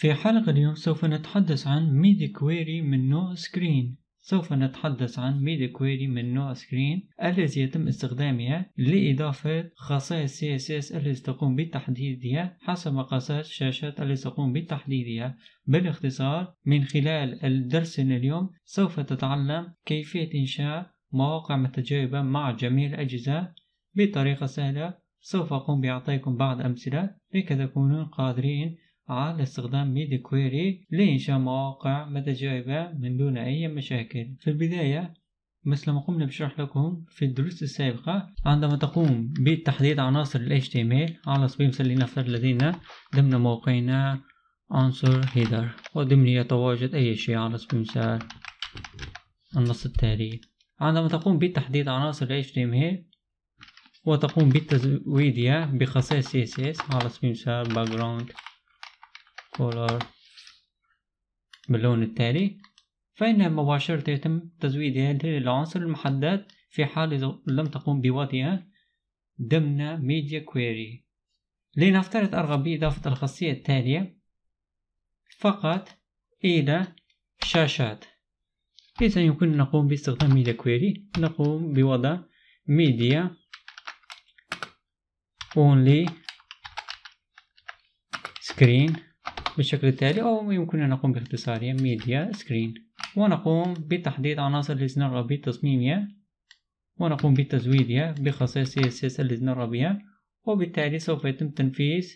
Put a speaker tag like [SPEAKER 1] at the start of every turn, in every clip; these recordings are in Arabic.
[SPEAKER 1] في حلقة اليوم سوف نتحدث عن ميدي كويري من نوع سكرين سوف نتحدث عن ميدي كويري من نوع سكرين التي يتم استخدامها لإضافة خصائص CSS التي تقوم بتحديدها حسب مقاسات الشاشات التي تقوم بتحديدها بالاختصار من خلال الدرس اليوم سوف تتعلم كيفية إنشاء مواقع متجاوبة مع جميع الأجهزة بطريقة سهلة سوف أقوم بإعطائكم بعض أمثلة لكي تكونون قادرين على آه، استخدام ميدي كويري لإنشاء مواقع متجاوبة من دون أي مشاكل في البداية مثل ما قمنا بشرح لكم في الدروس السابقة عندما تقوم بتحديد عناصر ال HTML على سبيل المثال لنفترض لدينا ضمن موقعنا عنصر header وضمن يتواجد أي شيء على سبيل المثال النص التالي عندما تقوم بتحديد عناصر ال HTML وتقوم بتزويدها بخصائص CSS على سبيل المثال background color باللون التالي فإنها مباشرة يتم تزويد هذه العناصر المحدد في حال إذا لم تقوم بوضعها ضمن ميديا كويري لنفترض أرغب بإضافة الخاصية التالية فقط إلى شاشات إذا يمكن نقوم باستخدام ميديا كويري نقوم بوضع ميديا only screen بالشكل التالي أو يمكن أن نقوم باختصارها ميديا سكرين ونقوم بتحديد عناصر التي نرغب بتصميمها ونقوم بتزويدها بخصائص CSS التي نرغب بها وبالتالي سوف يتم تنفيذ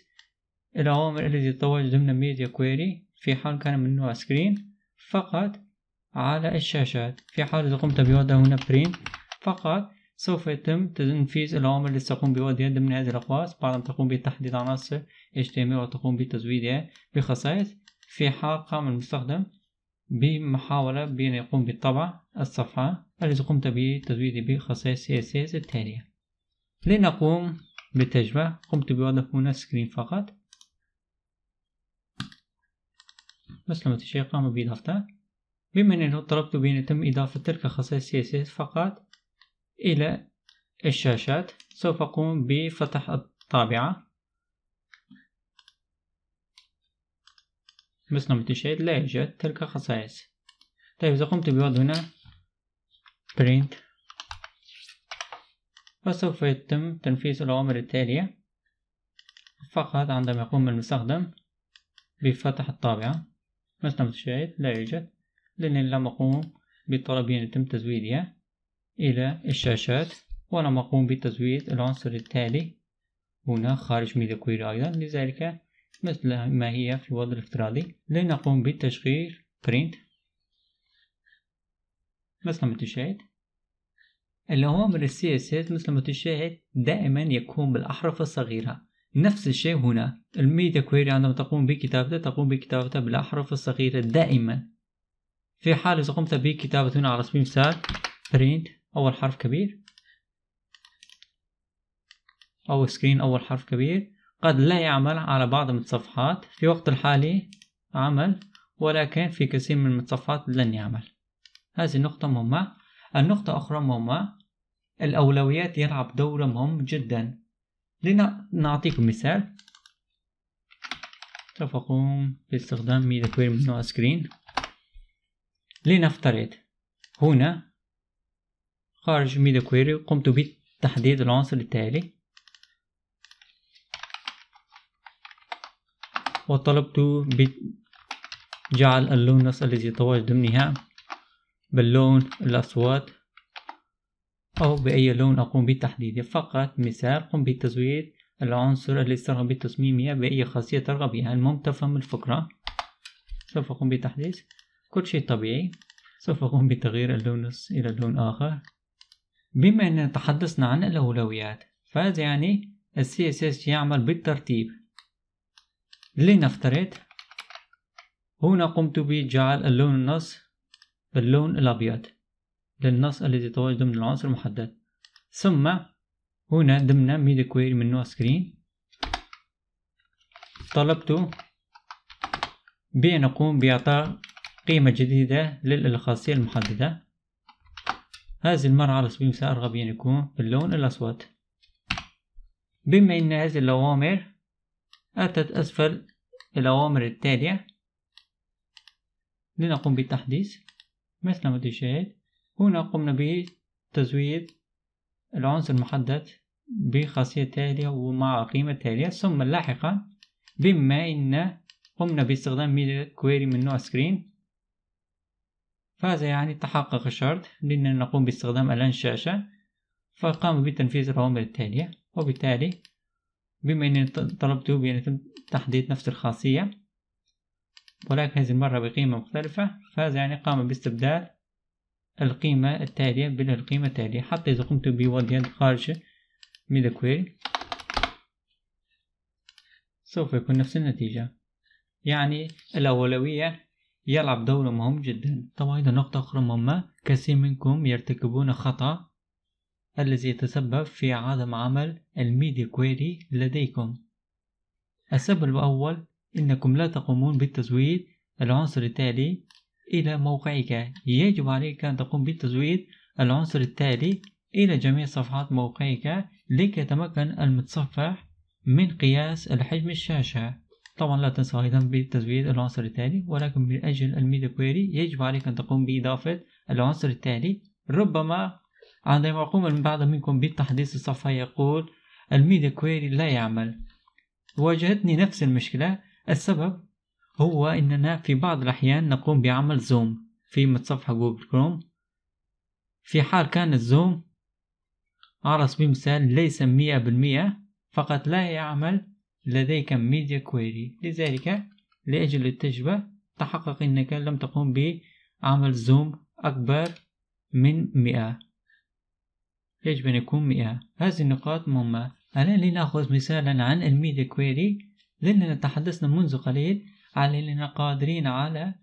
[SPEAKER 1] الأوامر التي تتواجد ضمن ميديا كويري في حال كان من نوع سكرين فقط على الشاشات في حال إذا قمت بوضع هنا برين فقط سوف يتم تنفيذ الأوامر التي تقوم بوضعها ضمن هذه الأقواس بعد أن تقوم بتحديد عناصر HTML وتقوم بتزويدها بخصائص في حال قام المستخدم بمحاولة بأن يقوم بطبع الصفحة التي قمت بتزويدها بخصائص CSS التالية لنقوم بالتجربة قمت بوضع هنا سكرين فقط مثل ما تشاهد قام بإضافته بما أنه طلبت بأن يتم إضافة تلك الخصائص CSS فقط إلى الشاشات سوف أقوم بفتح الطابعة مصنع تشاهد لا يوجد تلك خصائص طيب إذا قمت بوضع هنا print وسوف يتم تنفيذ الأوامر التالية فقط عندما يقوم المستخدم بفتح الطابعة مثل ما تشاهد لا يوجد لأنني لم أقوم بالطلبية يتم تزويدها إلى الشاشات وأنا مقوم بتزويد العنصر التالي هنا خارج ميديا كويري أيضا لذلك مثل ما هي في الوضع الافتراضي لنقوم بتشغيل print مثل ما تشاهد الأوامر اس اس مثل ما تشاهد دائما يكون بالأحرف الصغيرة نفس الشيء هنا الميديا كويري عندما تقوم بكتابته تقوم بكتابته بالأحرف الصغيرة دائما في حال إذا قمت بكتابة هنا على سبيل المثال print أول حرف كبير أو سكرين أول حرف كبير قد لا يعمل على بعض المتصفحات في وقت الحالي عمل ولكن في كثير من المتصفحات لن يعمل هذه نقطة مهمة النقطة أخرى مهمة الأولويات يلعب دور مهم جدا لنعطيكم مثال سوف أقوم باستخدام ميدا كوير من نوع سكرين لنفترض هنا خارج ميدا كويري قمت بتحديد العنصر التالي وطلبت بجعل اللون نص الذي يتواجد ضمنها باللون الأصوات أو بأي لون أقوم بتحديده فقط مثال قم بتزويد العنصر الذي ترغب بتصميمها بأي خاصية ترغب بها المهم تفهم الفكرة سوف أقوم بتحديث كل شيء طبيعي سوف أقوم بتغيير اللون إلى لون آخر بما أننا تحدثنا عن الأولويات فهذا يعني ال CSS يعمل بالترتيب لنفترض هنا قمت بجعل اللون النص باللون الأبيض للنص الذي يتواجد ضمن العنصر المحدد ثم هنا ضمن ميد كويري من نوع سكرين طلبت بأن أقوم بإعطاء قيمة جديدة للخاصية المحددة هذه المرة على سبيل المثال أرغب أن يكون باللون الأسود بما أن هذه الأوامر أتت أسفل الأوامر التالية لنقوم بالتحديث مثل ما تشاهد هنا قمنا بتزويد العنصر المحدد بخاصية تالية ومع قيمة تالية ثم لاحقا بما أن قمنا باستخدام ميديا كويري من نوع سكرين فهذا يعني تحقق الشرط لأننا نقوم باستخدام الآن الشاشة فقام بتنفيذ الأوامر التالية وبالتالي بما أني طلبته بأن يتم تحديد نفس الخاصية ولكن هذه المرة بقيمة مختلفة فهذا يعني قام باستبدال القيمة التالية بالقيمة التالية حتى إذا قمت بوضع يد خارج من كويري سوف يكون نفس النتيجة يعني الأولوية يلعب دور مهم جدا طبعا أيضا نقطة أخرى مهمة كثير منكم يرتكبون خطأ الذي يتسبب في عدم عمل الميديا كويري لديكم السبب الأول إنكم لا تقومون بالتزويد العنصر التالي إلى موقعك يجب عليك أن تقوم بالتزويد العنصر التالي إلى جميع صفحات موقعك لكي يتمكن المتصفح من قياس الحجم الشاشة طبعا لا تنسى أيضا بتزويد العنصر التالي ولكن من أجل الميديا كويري يجب عليك أن تقوم بإضافة العنصر التالي ربما عندما يقوم البعض منكم بتحديث الصفحة يقول الميديا كويري لا يعمل واجهتني نفس المشكلة السبب هو أننا في بعض الأحيان نقوم بعمل زوم في متصفحه جوجل كروم في حال كان الزوم على سبيل المثال ليس مئة بالمئة فقط لا يعمل لديك ميديا كويري لذلك لأجل التجربة تحقق أنك لم تقم بعمل زوم أكبر من مئة يجب أن يكون مئة هذه النقاط مهمة الآن لنأخذ مثالا عن الميديا كويري لأننا تحدثنا منذ قليل على أننا قادرين على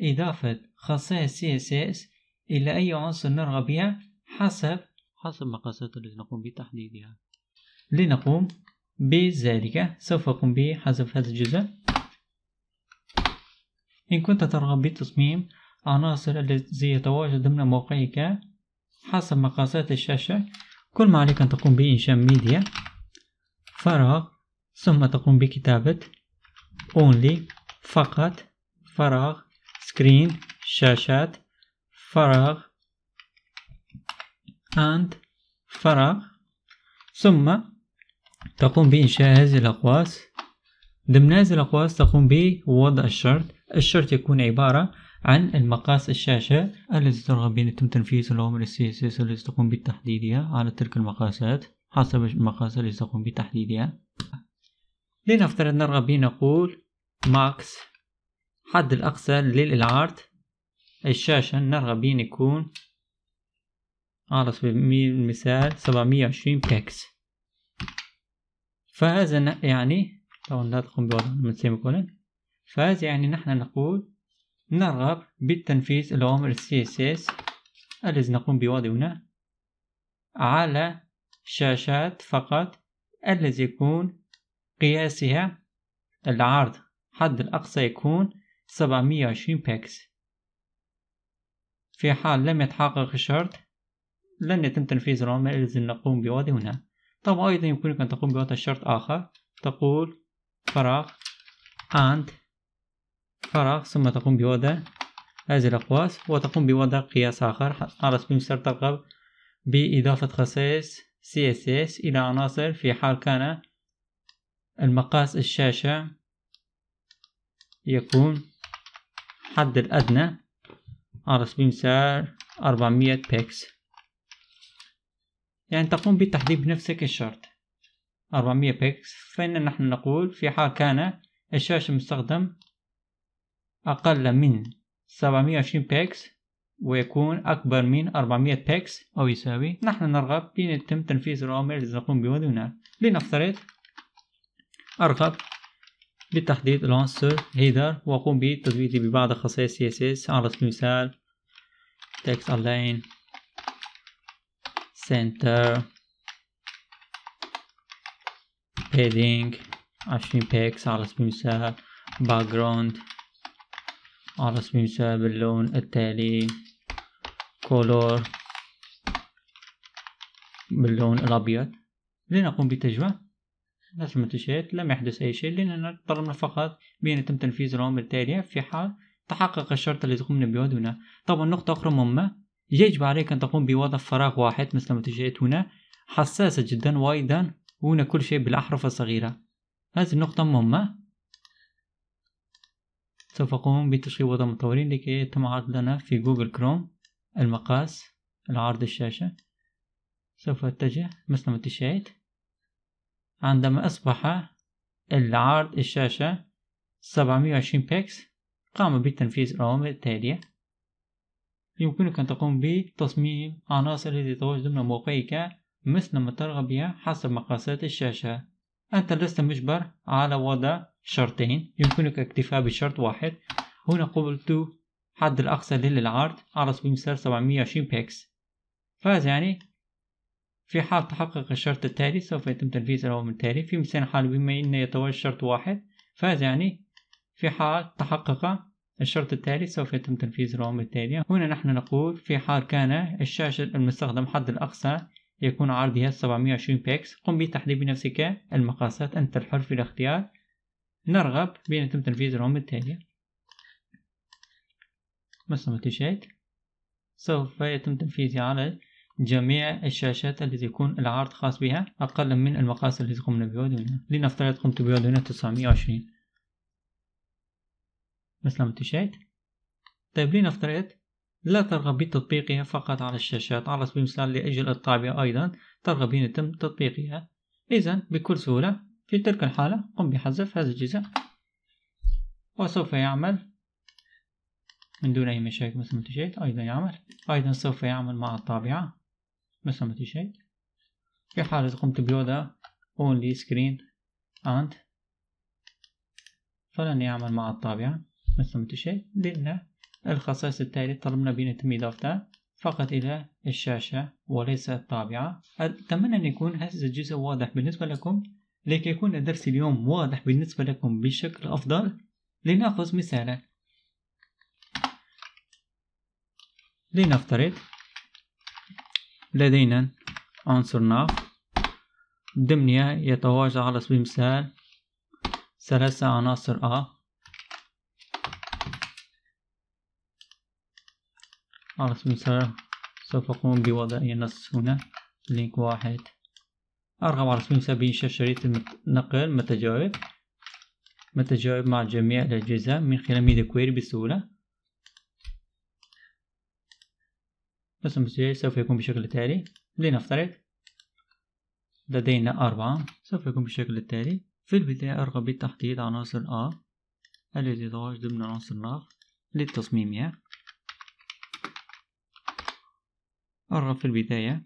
[SPEAKER 1] إضافة خصائص CSS إلى أي عنصر نرغب بها حسب حسب مقاسات التي نقوم بتحديدها لنقوم بذلك سوف أقوم بحذف هذا الجزء إن كنت ترغب بتصميم عناصر التي يتواجد ضمن موقعك حسب مقاسات الشاشة كل ما عليك أن تقوم بإنشاء ميديا فراغ ثم تقوم بكتابة only فقط فراغ سكرين شاشات فراغ and فراغ ثم تقوم بإنشاء هذه الأقواس ضمن هذه الأقواس تقوم بوضع الشرط الشرط يكون عبارة عن المقاس الشاشة الذي ترغب بأن يتم تنفيذ العمل السياسي التي تقوم بتحديدها على تلك المقاسات حسب المقاس التي تقوم بتحديدها لنفترض نرغب بأن نقول ماكس حد الأقصى للعرض الشاشة نرغب بأن يكون على سبيل المثال 720 بيكسل فهذا يعني طبعا لا تقوم بوضع مثل ما فهذا يعني نحن نقول نرغب بالتنفيذ الأوامر السي اس اس الذي نقوم هنا على شاشات فقط الذي يكون قياسها العرض حد الأقصى يكون 720 بيكس في حال لم يتحقق الشرط لن يتم تنفيذ الأوامر الذي نقوم بوضعه هنا طبعا أيضا يمكنك أن تقوم بوضع شرط آخر تقول فراغ and فراغ ثم تقوم بوضع هذه الأقواس وتقوم بوضع قياس آخر على سبيل المثال ترغب بإضافة خصائص CSS إلى عناصر في حال كان المقاس الشاشة يكون حد الأدنى على سبيل المثال 400 بيكسل يعني تقوم بتحديد بنفسك الشرط 400 بيكس فإن نحن نقول في حال كان الشاشة المستخدم أقل من 720 بيكس ويكون أكبر من 400 بيكس أو يساوي نحن نرغب بأن يتم تنفيذ الأوامر التي نقوم بها دونها لنفترض أرغب بتحديد العنصر هيدر وأقوم بتثبيته ببعض خصائص CSS على سبيل المثال text align center padding عشرين بيكس على سبيل المثال background على سبيل المثال باللون التالي color باللون الأبيض لنقوم بتجمع ما تشاهد لم يحدث أي شيء لأننا طلبنا فقط بأن يتم تنفيذ الامر التالي في حال تحقق الشرط الذي قمنا به هنا طبعا نقطة أخرى مهمة يجب عليك أن تقوم بوضع فراغ واحد مثل ما تشاهد هنا حساسة جدا وأيضا هنا كل شيء بالأحرف الصغيرة هذه النقطة مهمة سوف أقوم بتشغيل وضع مطورين لكي يتم عرض لنا في جوجل كروم المقاس العرض الشاشة سوف أتجه مثل ما تشاهد عندما أصبح العرض الشاشة 720 بيكس قام بتنفيذ الأوامر التالية يمكنك أن تقوم بتصميم عناصر التي تتواجد ضمن موقعك مثل ما ترغب بها حسب مقاسات الشاشة أنت لست مجبر على وضع شرطين يمكنك اكتفاء بشرط واحد هنا قبلت حد الأقصى للعرض على سبيل المثال 720 بيكس فهذا يعني في حال تحقق الشرط التالي سوف يتم تنفيذ الأوامر التالية في مثال حال بما أن يتواجد شرط واحد فهذا يعني في حال تحقق الشرط التالي سوف يتم تنفيذ الأوامر التالية هنا نحن نقول في حال كان الشاشة المستخدم حد الأقصى يكون عرضها 720 بيكس قم بتحديد بنفسك المقاسات أنت الحر في الاختيار نرغب بأن يتم تنفيذ الأوامر التالية مثل ما تشاهد سوف يتم تنفيذها على جميع الشاشات التي يكون العرض خاص بها أقل من المقاس الذي قمنا بوضعه هنا لنفترض قمت بوضعه هنا 920 مثل ما تشاهد طيب لنفترض لا ترغب بتطبيقها فقط على الشاشات على سبيل المثال لأجل الطابعة أيضا ترغب يتم تطبيقها إذا بكل سهولة في تلك الحالة قم بحذف هذا الجزء وسوف يعمل من دون أي مشاكل مثل ما تشاهد أيضا يعمل أيضا سوف يعمل مع الطابعة مثل ما تشاهد في حالة قمت بوضع only screen and فلن يعمل مع الطابعة ما استعملت لأن الخصائص التالية طلبنا بأن يتم إضافتها فقط إلى الشاشة وليس الطابعة أتمنى أن يكون هذا الجزء واضح بالنسبة لكم لكي يكون الدرس اليوم واضح بالنسبة لكم بشكل أفضل لنأخذ مثالا لنفترض لدينا عنصر ناف ضمنها يتواجد على سبيل المثال ثلاثة عناصر A الرسم سوف أقوم بوضع نص هنا لينك واحد أرغب على تصميم بانشاء شريط نقل متجاوب متجاوب مع جميع الأجهزة من خلال ميديا كويري بسهولة رسم السجل سوف يكون بالشكل التالي لنفترض لدينا أربعة سوف يكون بالشكل التالي في البداية أرغب بتحديد عناصر A الازدواج ضمن عناصر النقل للتصميم يعني. نرغب في البداية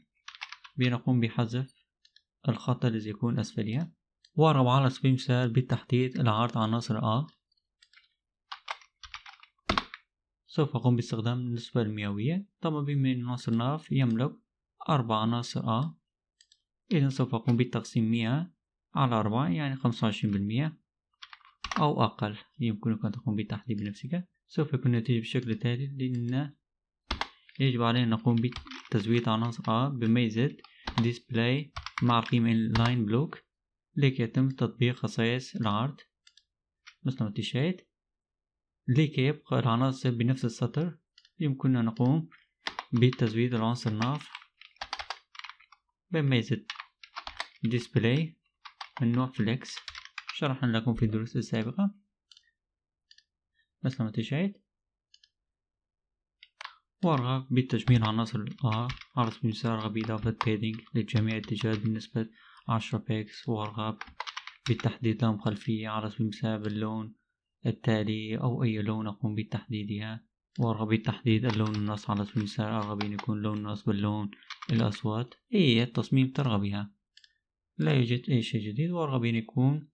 [SPEAKER 1] بنقوم بحذف الخط الذي يكون أسفلها وأرغب على سبيل المثال بالتحديد العرض عناصر A سوف أقوم باستخدام النسبة المئوية طبعا بما أن عناصر ناف يملك أربع عناصر A إذا سوف أقوم بتقسيم مئة على أربعة يعني خمسة وعشرين بالمئة أو أقل يمكنك أن تقوم بالتحديد بنفسك سوف يكون النتيجة بالشكل التالي لأن يجب علينا أن نقوم تزويد عناصر A بميزة display مع قيمة line block لكي يتم تطبيق خصائص العرض مثل ما تشاهد لكي يبقى العناصر بنفس السطر يمكننا نقوم بتزويد العنصر ناف بميزة display من نوع flex شرحنا لكم في الدروس السابقة مثل ما تشاهد وأرغب بتجميع عناصر الآر أرغب بالمسار بإضافة بيدينج لجميع الاتجاهات بنسبة عشرة بيكس وأرغب بتحديد لهم خلفية أرغب بالمسار باللون التالي أو أي لون أقوم بتحديدها وأرغب بتحديد اللون النص على المثال أرغب أن يكون لون النص باللون الاصوات هي التصميم ترغب بها لا يوجد أي شيء جديد وأرغب أن يكون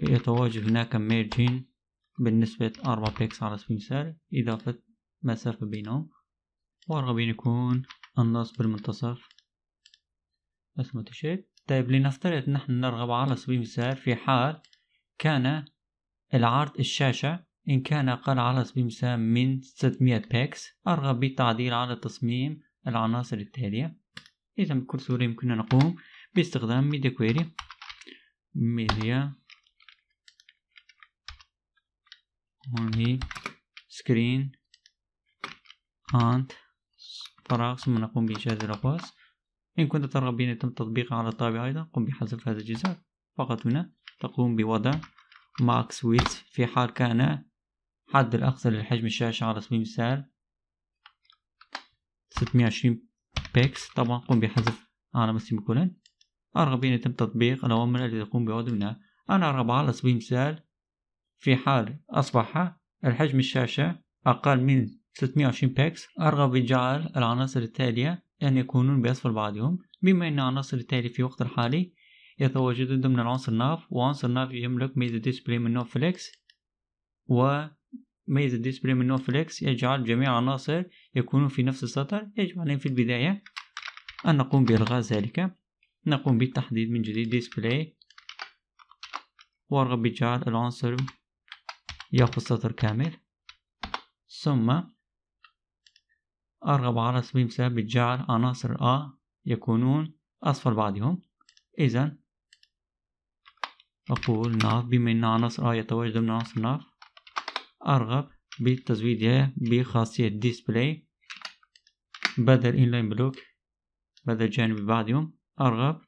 [SPEAKER 1] يتواجد هناك ميرجين بالنسبة أربعة بيكس على سبيل المثال إضافة مسافة بينهم وراغبين يكون النص بالمنتصف ما تشيك طيب لنفترض نحن نرغب على سبيل المثال في حال كان العرض الشاشة إن كان أقل على سبيل المثال من 600 بيكس أرغب بالتعديل على تصميم العناصر التالية إذا بكل سهولة يمكننا نقوم باستخدام ميديا كويري ميديا only screen آن فراغ ثم نقوم بإنشاء الأقواس إن كنت ترغب بأن يتم تطبيقها على الطابع أيضا قم بحذف هذا الجزء فقط هنا تقوم بوضع ماكس ويت في حال كان حد الأقصى لحجم الشاشة على سبيل المثال 620 بيكس طبعا قم بحذف على مستوى كولن أرغب بأن يتم تطبيق الأوامر التي تقوم بوضع أنا أرغب على سبيل المثال في حال أصبح الحجم الشاشة أقل من 320 باكس أرغب بجعل العناصر التالية أن يكونون بأسفل بعضهم بما أن العناصر التالية في الوقت الحالي يتواجد ضمن العنصر ناف وعنصر ناف يملك ميزة ديسبلاي من نوع فليكس وميزة ديسبلاي من نوع فليكس يجعل جميع العناصر يكونون في نفس السطر يجب علينا في البداية أن نقوم بإلغاء ذلك نقوم بالتحديد من جديد ديسبلاي وأرغب بجعل العنصر يأخذ سطر كامل ثم أرغب على تصميم ثابت جعل عناصر A يكونون أصفر بعضهم إذا أقول ناف بما أن عناصر A يتواجد ضمن عناصر ناف أرغب بالتزويد بخاصية display بدل inline block بدل جانب بعضهم أرغب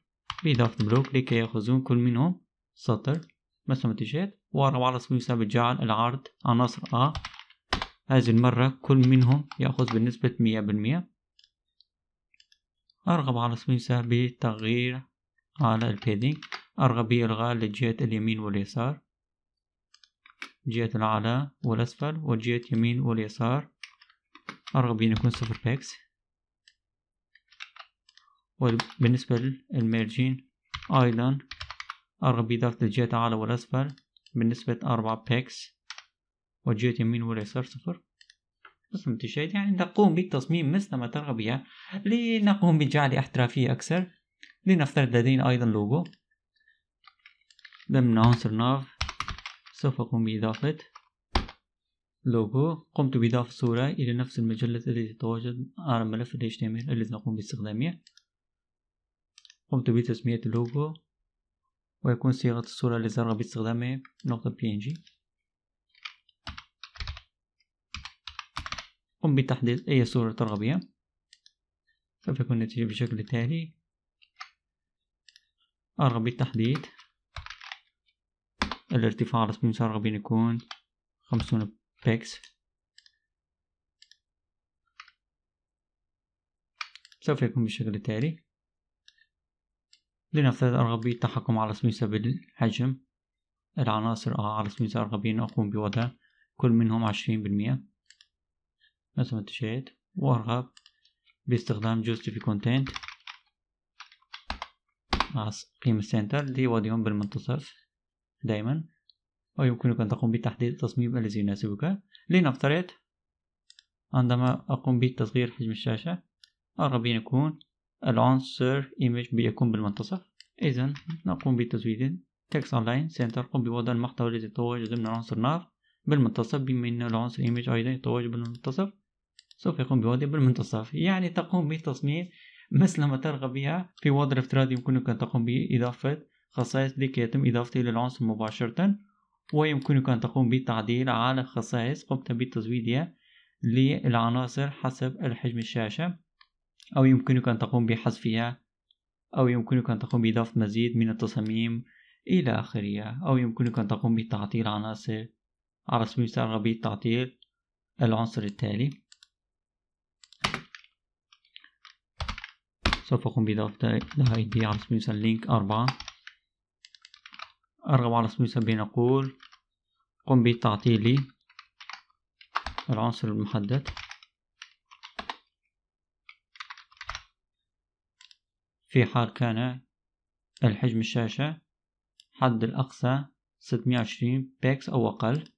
[SPEAKER 1] بإضافة بلوك لكي يأخذون كل منهم سطر مثل ما تشاهد وأرغب على تصميم ثابت جعل العرض عناصر A هذه المرة كل منهم يأخذ بنسبة مية بالمية أرغب على سويسرا بتغيير على البيدينج أرغب بإلغاء الجهة اليمين واليسار جهة الأعلى والأسفل وجهة يمين واليسار أرغب أن يكون صفر بيكس وبالنسبة للميرجين أيضا أرغب بإضافة الجهة الأعلى والأسفل بنسبة أربعة بيكس وجهة يمين واليسار صفر رسم تشاهد يعني نقوم بالتصميم مثل ما ترغب بها لنقوم بجعل احترافية أكثر لنفترض لدينا أيضا لوجو ضمن عنصر ناف سوف أقوم بإضافة لوجو قمت بإضافة صورة إلى نفس المجلة التي تتواجد على ملف ال HTML الذي نقوم باستخدامه قمت بتسمية اللوجو ويكون صيغة الصورة التي ترغب باستخدامها نقطة PNG قم بتحديد أي صورة ترغب بها يكون النتيجة بالشكل التالي أرغب بالتحديد الارتفاع الرسمي أن يكون خمسون بيكس سوف يكون بالشكل التالي لنفترض أرغب بالتحكم على سميسة بالحجم العناصر آه على سميسة أرغب أن أقوم بوضع كل منهم عشرين بالمئة مثل ما تشاهد وارغب باستخدام جوستي في كونتنت مع قيمة سنتر لوضعهم بالمنتصف دائما ويمكنك أن تقوم بتحديد التصميم الذي يناسبك لنفترض عندما أقوم بتصغير حجم الشاشة أرغب أن يكون العنصر ايمج بيكون بالمنتصف إذا نقوم بتزويد اون لاين سنتر قم بوضع المحتوى الذي يتواجد ضمن عنصر نار بالمنتصف بما أن العنصر ايمج أيضا يتواجد بالمنتصف سوف يقوم بوضع بالمنتصف يعني تقوم بتصميم مسلمة ترغب بها في وضع افتراضي يمكنك أن تقوم بإضافة خصائص لكي يتم إضافته للعنصر مباشرة ويمكنك أن تقوم بالتعديل على خصائص قمت بتزويدها للعناصر حسب الحجم الشاشة أو يمكنك أن تقوم بحذفها أو يمكنك أن تقوم بإضافة مزيد من التصاميم إلى آخره أو يمكنك أن تقوم بتعطيل عناصر على سبيل المثال تعطيل العنصر التالي سوف أقوم بإضافة لها ID على سبيل المثال link أربعة أرغب على سبيل المثال بنقول قم بتعطيل العنصر المحدد في حال كان الحجم الشاشة حد الأقصى 620 بيكس أو أقل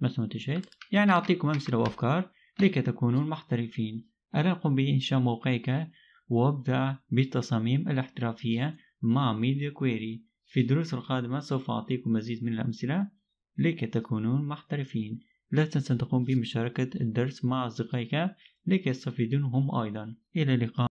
[SPEAKER 1] مثل ما تشاهد يعني أعطيكم أمثلة وأفكار لكي تكونوا محترفين ألا قم بإنشاء موقعك وأبدأ بالتصاميم الاحترافية مع ميديا كويري في الدروس القادمة سوف أعطيكم مزيد من الأمثلة لكي تكونون محترفين لا تنسى أن تقوم بمشاركة الدرس مع أصدقائك لكي يستفيدون هم أيضا إلى اللقاء